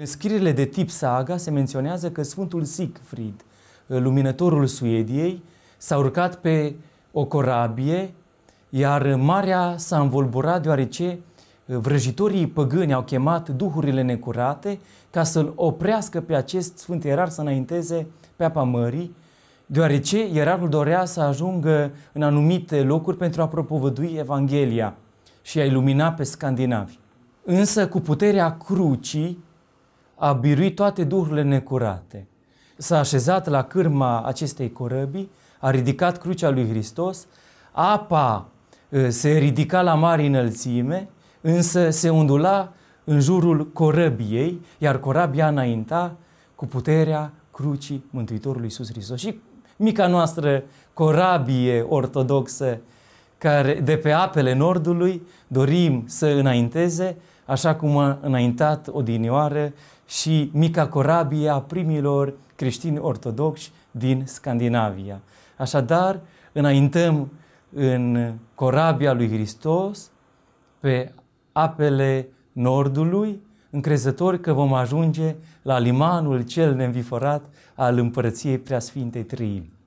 În scrierile de tip saga se menționează că Sfântul Siegfried, luminătorul Suediei, s-a urcat pe o corabie, iar marea s-a învolburat deoarece uh, vrăjitorii păgâni au chemat duhurile necurate ca să-l oprească pe acest sfânt ierar să înainteze pe apa mării, deoarece ierarul dorea să ajungă în anumite locuri pentru a propovădui Evanghelia și a ilumina pe scandinavi. Însă, cu puterea crucii, a biruit toate duhurile necurate. S-a așezat la cârma acestei corăbii, a ridicat crucea lui Hristos, apa se ridica la mare înălțime, însă se undula în jurul corăbiei, iar corabia înainta cu puterea crucii Mântuitorului Iisus Hristos. Și mica noastră corabie ortodoxă care de pe apele Nordului dorim să înainteze, așa cum a înaintat odinioară și mica corabie a primilor creștini ortodoxi din Scandinavia. Așadar, înaintăm în corabia lui Hristos pe apele Nordului, încrezători că vom ajunge la limanul cel neînviforat al împărăției Preasfintei Trăimii.